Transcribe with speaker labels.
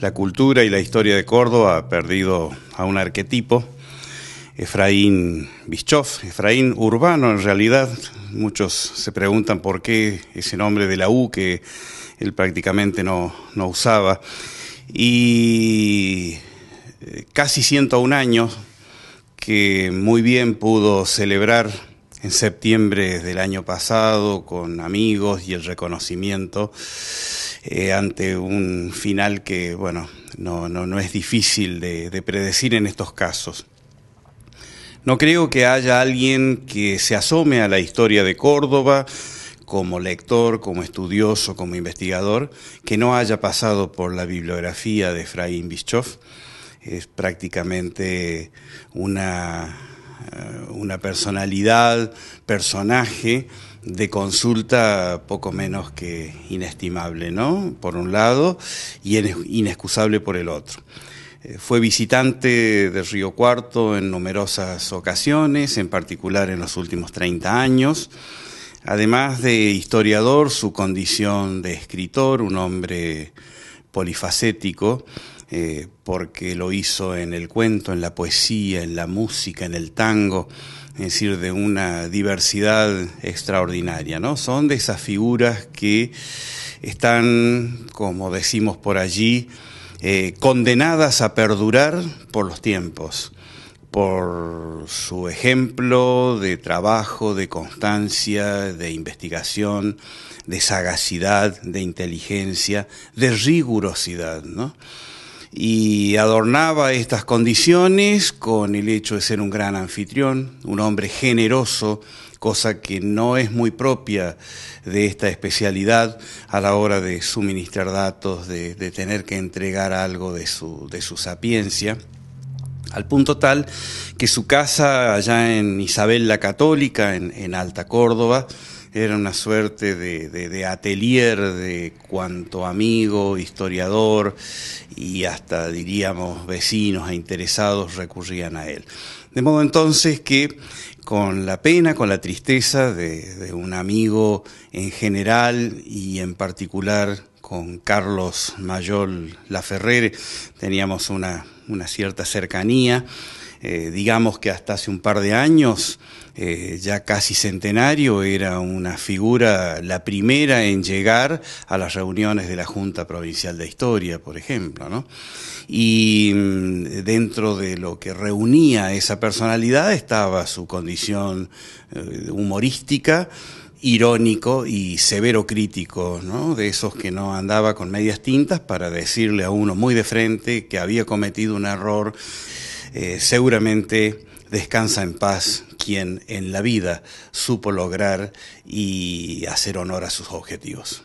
Speaker 1: La cultura y la historia de Córdoba ha perdido a un arquetipo. Efraín Bischoff, Efraín Urbano en realidad, muchos se preguntan por qué ese nombre de la U que él prácticamente no, no usaba. Y eh, casi 101 años que muy bien pudo celebrar en septiembre del año pasado con amigos y el reconocimiento eh, ante un final que, bueno, no, no, es difícil de, de predecir en estos casos. No creo que haya alguien que se asome a la historia de Córdoba como lector, como estudioso, como investigador, que no haya pasado por la bibliografía de Efraín Bischoff. Es prácticamente una eh, una personalidad, personaje de consulta poco menos que inestimable, ¿no? Por un lado, y inexcusable por el otro. Eh, fue visitante de Río Cuarto en numerosas ocasiones, en particular en los últimos 30 años. Además de historiador, su condición de escritor, un hombre polifacético, eh, porque lo hizo en el cuento, en la poesía, en la música, en el tango, es decir, de una diversidad extraordinaria, ¿no? Son de esas figuras que están, como decimos por allí, eh, condenadas a perdurar por los tiempos, por su ejemplo de trabajo, de constancia, de investigación, de sagacidad, de inteligencia, de rigurosidad, ¿no? y adornaba estas condiciones con el hecho de ser un gran anfitrión, un hombre generoso, cosa que no es muy propia de esta especialidad a la hora de suministrar datos, de, tener que entregar algo de su, de su sapiencia al punto tal que su casa allá en Isabel la Católica, en Alta Córdoba, era una suerte de, atelier de cuanto amigo, historiador y hasta diríamos vecinos e interesados recurrían a él. De modo entonces que con la pena, con la tristeza de, un amigo en general y en particular con Carlos Mayol Laferrere, teníamos una, una cierta cercanía eh, digamos que hasta hace un par de años, eh, ya casi centenario, era una figura la primera en llegar a las reuniones de la Junta Provincial de Historia, por ejemplo. ¿no? Y mm, dentro de lo que reunía esa personalidad estaba su condición eh, humorística, irónico y severo crítico, ¿no? de esos que no andaba con medias tintas para decirle a uno muy de frente que había cometido un error eh, seguramente descansa en paz quien en la vida supo lograr y hacer honor a sus objetivos.